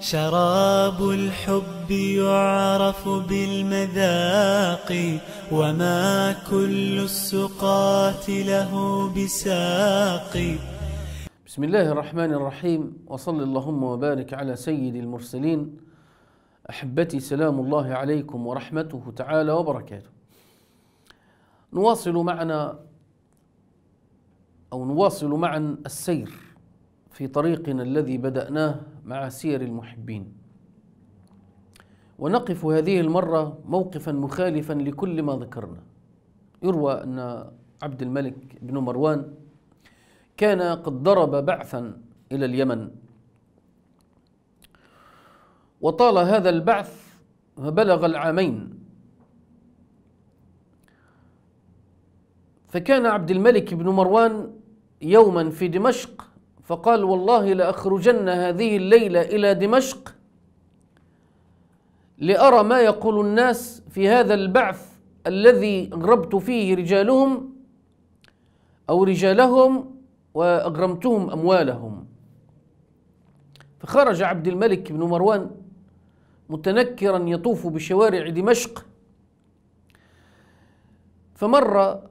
شراب الحب يعرف بالمذاق وما كل السقاة له بساق بسم الله الرحمن الرحيم وصل اللهم وبارك على سيد المرسلين أحبتي سلام الله عليكم ورحمته تعالى وبركاته نواصل معنا أو نواصل معا السير في طريقنا الذي بدأناه مع سير المحبين ونقف هذه المرة موقفا مخالفا لكل ما ذكرنا يروى أن عبد الملك بن مروان كان قد ضرب بعثا إلى اليمن وطال هذا البعث فبلغ العامين فكان عبد الملك بن مروان يوما في دمشق فقال والله لأخرجن هذه الليلة إلى دمشق لأرى ما يقول الناس في هذا البعث الذي أغربت فيه رجالهم أو رجالهم وأغرمتهم أموالهم فخرج عبد الملك بن مروان متنكرا يطوف بشوارع دمشق فمر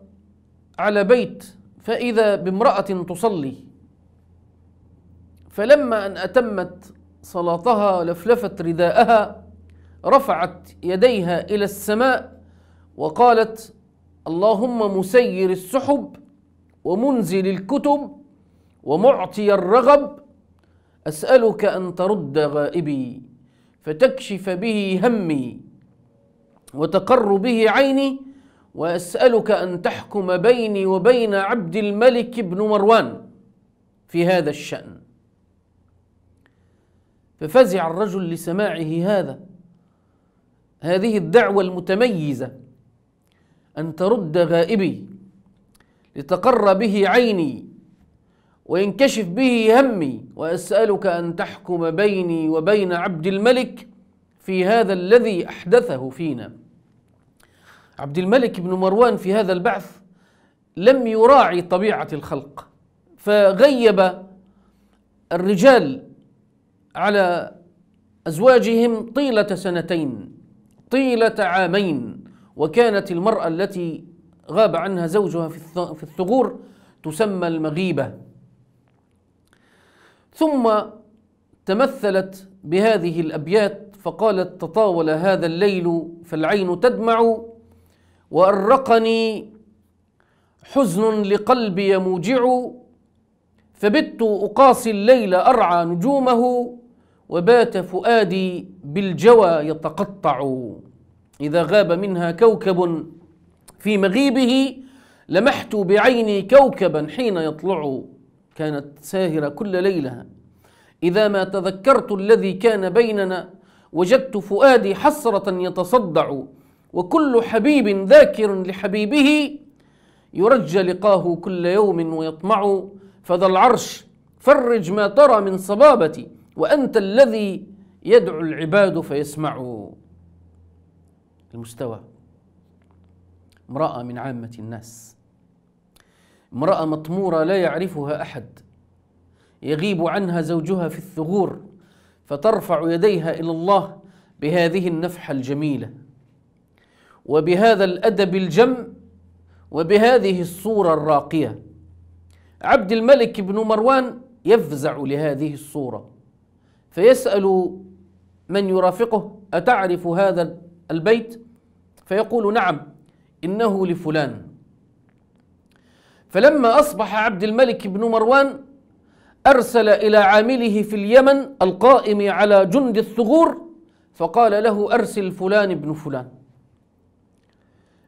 على بيت فإذا بامرأة تصلي فلما أن أتمت صلاتها لفلفت رداءها رفعت يديها إلى السماء وقالت اللهم مسير السحب ومنزل الكتب ومعطي الرغب أسألك أن ترد غائبي فتكشف به همي وتقر به عيني وأسألك أن تحكم بيني وبين عبد الملك بن مروان في هذا الشأن ففزع الرجل لسماعه هذا هذه الدعوة المتميزة أن ترد غائبي لتقر به عيني وينكشف به همي وأسألك أن تحكم بيني وبين عبد الملك في هذا الذي أحدثه فينا عبد الملك بن مروان في هذا البعث لم يراعي طبيعة الخلق فغيب الرجال على أزواجهم طيلة سنتين طيلة عامين وكانت المرأة التي غاب عنها زوجها في الثغور تسمى المغيبة ثم تمثلت بهذه الأبيات فقالت تطاول هذا الليل فالعين تدمع وأرقني حزن لقلبي موجع فبت أقاسي الليل أرعى نجومه وبات فؤادي بالجوى يتقطع إذا غاب منها كوكب في مغيبه لمحت بعيني كوكبا حين يطلع كانت ساهرة كل ليلة إذا ما تذكرت الذي كان بيننا وجدت فؤادي حسرة يتصدع وكل حبيب ذاكر لحبيبه يرجى لقاه كل يوم ويطمع فذا العرش فرج ما ترى من صبابتي وأنت الذي يدعو العباد فيسمعوا المستوى امرأة من عامة الناس امرأة مطمورة لا يعرفها أحد يغيب عنها زوجها في الثغور فترفع يديها إلى الله بهذه النفحة الجميلة وبهذا الأدب الجم وبهذه الصورة الراقية عبد الملك بن مروان يفزع لهذه الصورة فيسأل من يرافقه أتعرف هذا البيت فيقول نعم إنه لفلان فلما أصبح عبد الملك بن مروان أرسل إلى عامله في اليمن القائم على جند الثغور فقال له أرسل فلان بن فلان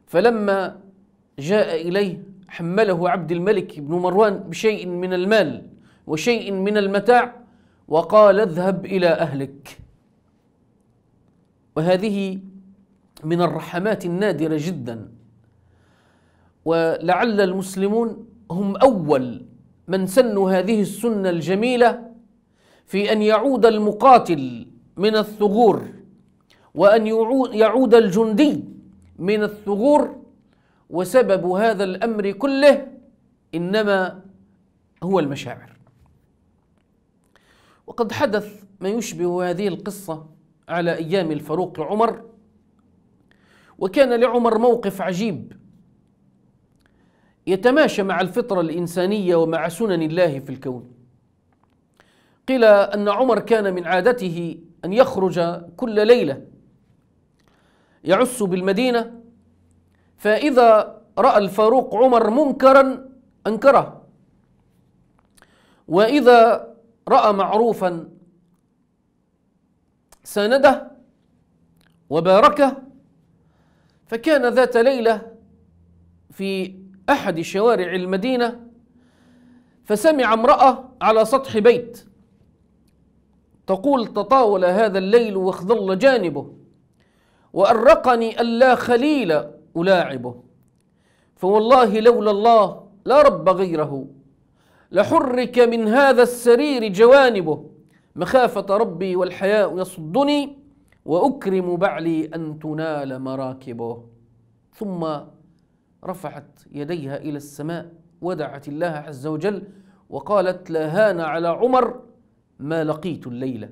فلما جاء إليه حمله عبد الملك بن مروان بشيء من المال وشيء من المتاع وقال اذهب إلى أهلك وهذه من الرحمات النادرة جدا ولعل المسلمون هم أول من سنوا هذه السنة الجميلة في أن يعود المقاتل من الثغور وأن يعود الجندي من الثغور وسبب هذا الأمر كله إنما هو المشاعر وقد حدث ما يشبه هذه القصة على أيام الفاروق عمر وكان لعمر موقف عجيب يتماشى مع الفطرة الإنسانية ومع سنن الله في الكون قيل أن عمر كان من عادته أن يخرج كل ليلة يعس بالمدينة فإذا رأى الفاروق عمر منكرا أنكره وإذا راى معروفا سانده وباركه فكان ذات ليله في احد شوارع المدينه فسمع امراه على سطح بيت تقول تطاول هذا الليل واخضل جانبه وأرقني ألا خليل ألاعبه فوالله لولا الله لا رب غيره لحرك من هذا السرير جوانبه مخافة ربي والحياء يصدني وأكرم بعلي أن تنال مراكبه ثم رفعت يديها إلى السماء ودعت الله عز وجل وقالت لا هان على عمر ما لقيت الليلة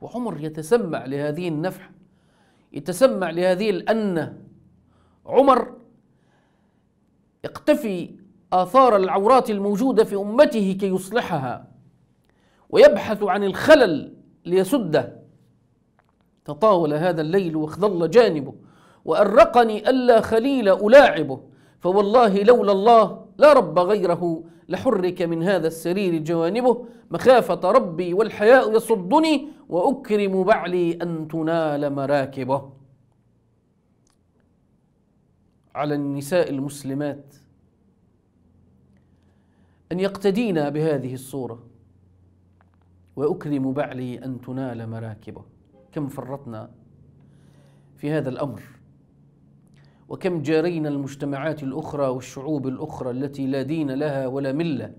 وعمر يتسمع لهذه النفحة يتسمع لهذه الأنة عمر يقتفي آثار العورات الموجودة في أمته كي يصلحها ويبحث عن الخلل ليسده تطاول هذا الليل واخضل جانبه وأرقني ألا خليل ألاعبه فوالله لولا الله لا رب غيره لحرك من هذا السرير جوانبه مخافة ربي والحياء يصدني وأكرم بعلي أن تنال مراكبه على النساء المسلمات أن يقتدينا بهذه الصورة وأكرم بعلي أن تنال مراكبه كم فرطنا في هذا الأمر وكم جارينا المجتمعات الأخرى والشعوب الأخرى التي لا دين لها ولا ملة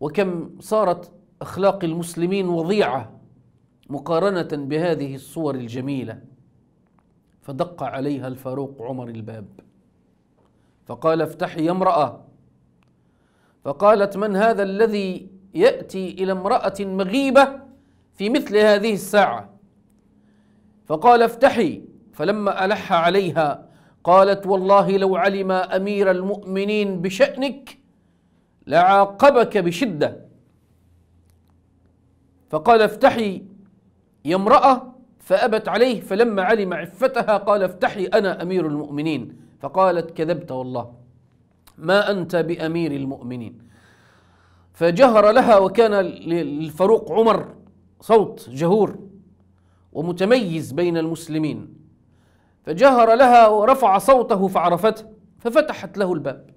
وكم صارت أخلاق المسلمين وضيعة مقارنة بهذه الصور الجميلة فدق عليها الفاروق عمر الباب فقال افتحي يا امرأة فقالت من هذا الذي يأتي إلى امرأة مغيبة في مثل هذه الساعة فقال افتحي فلما ألح عليها قالت والله لو علم أمير المؤمنين بشأنك لعاقبك بشدة فقال افتحي يا امرأة فأبت عليه فلما علم عفتها قال افتحي أنا أمير المؤمنين فقالت كذبت والله ما أنت بأمير المؤمنين فجهر لها وكان للفاروق عمر صوت جهور ومتميز بين المسلمين فجهر لها ورفع صوته فعرفته ففتحت له الباب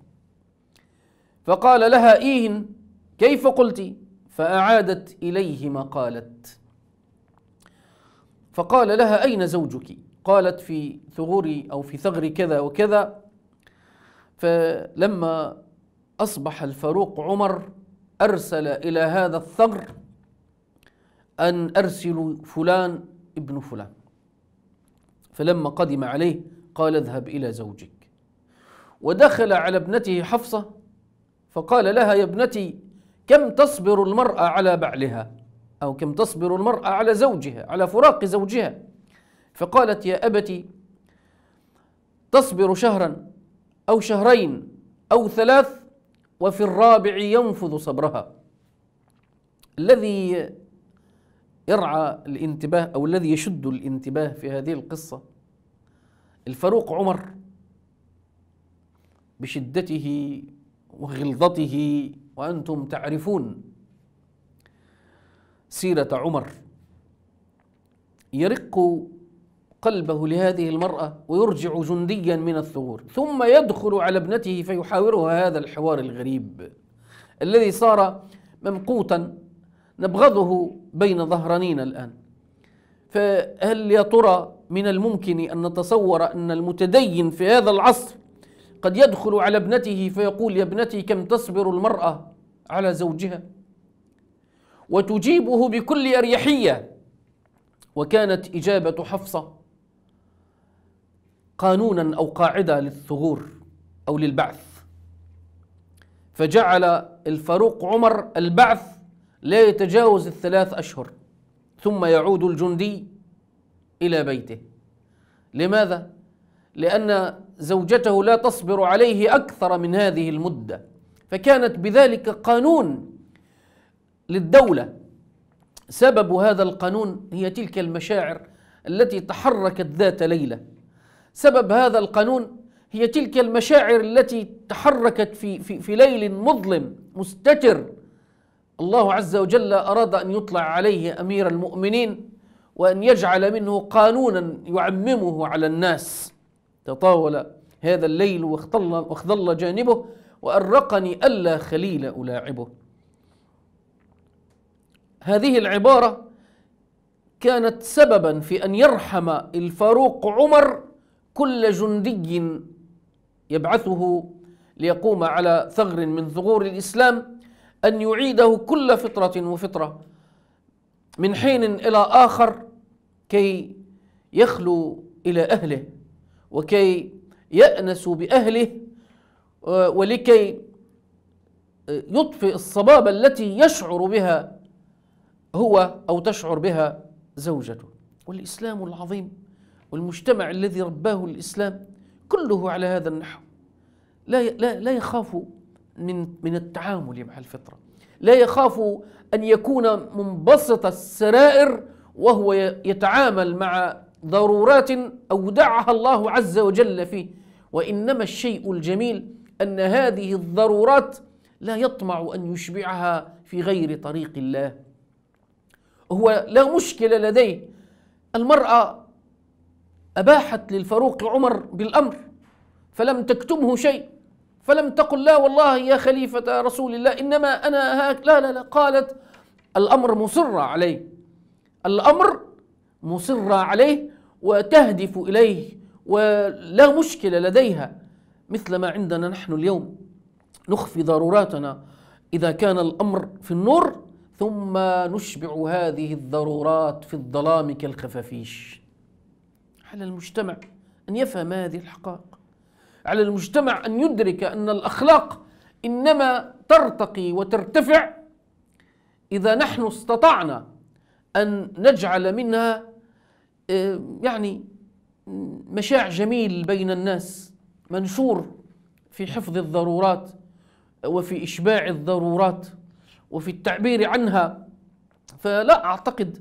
فقال لها إين كيف قلت فأعادت إليه ما قالت فقال لها أين زوجك قالت في ثغري أو في ثغر كذا وكذا فلما أصبح الفاروق عمر أرسل إلى هذا الثغر أن أرسلوا فلان ابن فلان فلما قدم عليه قال اذهب إلى زوجك ودخل على ابنته حفصة فقال لها يا ابنتي كم تصبر المرأة على بعلها أو كم تصبر المرأة على زوجها على فراق زوجها فقالت يا أبتي تصبر شهرا أو شهرين أو ثلاث وفي الرابع ينفذ صبرها الذي يرعى الانتباه أو الذي يشد الانتباه في هذه القصة الفاروق عمر بشدته وغلظته وأنتم تعرفون سيرة عمر يرق قلبه لهذه المرأة ويرجع جنديا من الثغور ثم يدخل على ابنته فيحاورها هذا الحوار الغريب الذي صار ممقوتا نبغضه بين ظهرانينا الآن فهل يا ترى من الممكن أن نتصور أن المتدين في هذا العصر قد يدخل على ابنته فيقول يا ابنتي كم تصبر المرأة على زوجها وتجيبه بكل أريحية وكانت إجابة حفصة قانونا أو قاعدة للثغور أو للبعث فجعل الفاروق عمر البعث لا يتجاوز الثلاث أشهر ثم يعود الجندي إلى بيته لماذا؟ لأن زوجته لا تصبر عليه أكثر من هذه المدة فكانت بذلك قانون للدولة سبب هذا القانون هي تلك المشاعر التي تحركت ذات ليله سبب هذا القانون هي تلك المشاعر التي تحركت في في, في ليل مظلم مستتر الله عز وجل اراد ان يطلع عليه امير المؤمنين وان يجعل منه قانونا يعممه على الناس تطاول هذا الليل واختل واخضل جانبه وارقني الا خليل الاعبه هذه العباره كانت سببا في ان يرحم الفاروق عمر كل جندي يبعثه ليقوم على ثغر من ثغور الإسلام أن يعيده كل فطرة وفطرة من حين إلى آخر كي يخلو إلى أهله وكي يأنس بأهله آه، ولكي آه، يطفئ الصبابة التي يشعر بها هو أو تشعر بها زوجته والإسلام العظيم والمجتمع الذي رباه الإسلام كله على هذا النحو لا لا لا يخاف من من التعامل مع الفطرة لا يخاف أن يكون منبسط السرائر وهو يتعامل مع ضرورات أودعها الله عز وجل فيه وإنما الشيء الجميل أن هذه الضرورات لا يطمع أن يشبعها في غير طريق الله هو لا مشكلة لديه المرأة أباحت للفاروق عمر بالأمر فلم تكتمه شيء فلم تقل لا والله يا خليفة رسول الله إنما أنا هاك لا لا لا قالت الأمر مصرة عليه الأمر مصرة عليه وتهدف إليه ولا مشكلة لديها مثل ما عندنا نحن اليوم نخفي ضروراتنا إذا كان الأمر في النور ثم نشبع هذه الضرورات في الظلام كالخفافيش على المجتمع أن يفهم هذه الحقائق على المجتمع أن يدرك أن الأخلاق إنما ترتقي وترتفع إذا نحن استطعنا أن نجعل منها آه، يعني مشاع جميل بين الناس منشور في حفظ الضرورات وفي إشباع الضرورات وفي التعبير عنها فلا أعتقد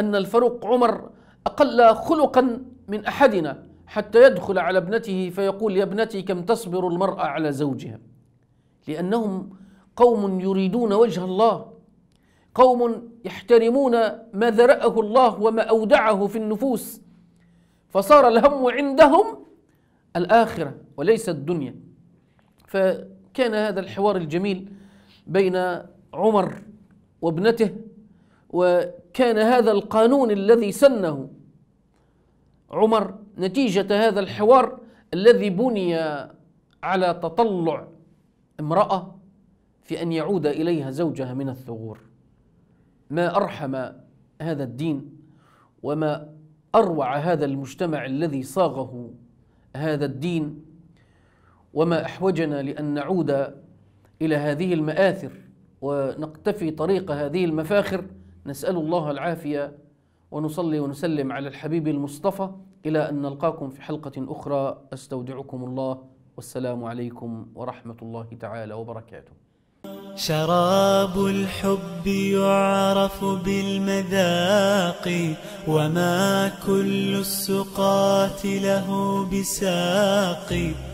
أن الفاروق عمر أقل خلقا من احدنا حتى يدخل على ابنته فيقول يا ابنتي كم تصبر المراه على زوجها لانهم قوم يريدون وجه الله قوم يحترمون ما ذراه الله وما اودعه في النفوس فصار الهم عندهم الاخره وليس الدنيا فكان هذا الحوار الجميل بين عمر وابنته وكان هذا القانون الذي سنه عمر نتيجة هذا الحوار الذي بني على تطلع امرأة في أن يعود إليها زوجها من الثغور ما أرحم هذا الدين وما أروع هذا المجتمع الذي صاغه هذا الدين وما أحوجنا لأن نعود إلى هذه المآثر ونقتفي طريق هذه المفاخر نسأل الله العافية ونصلي ونسلم على الحبيب المصطفى إلى أن نلقاكم في حلقة أخرى أستودعكم الله والسلام عليكم ورحمة الله تعالى وبركاته شراب الحب يعرف بالمذاق وما كل السقاة له بساق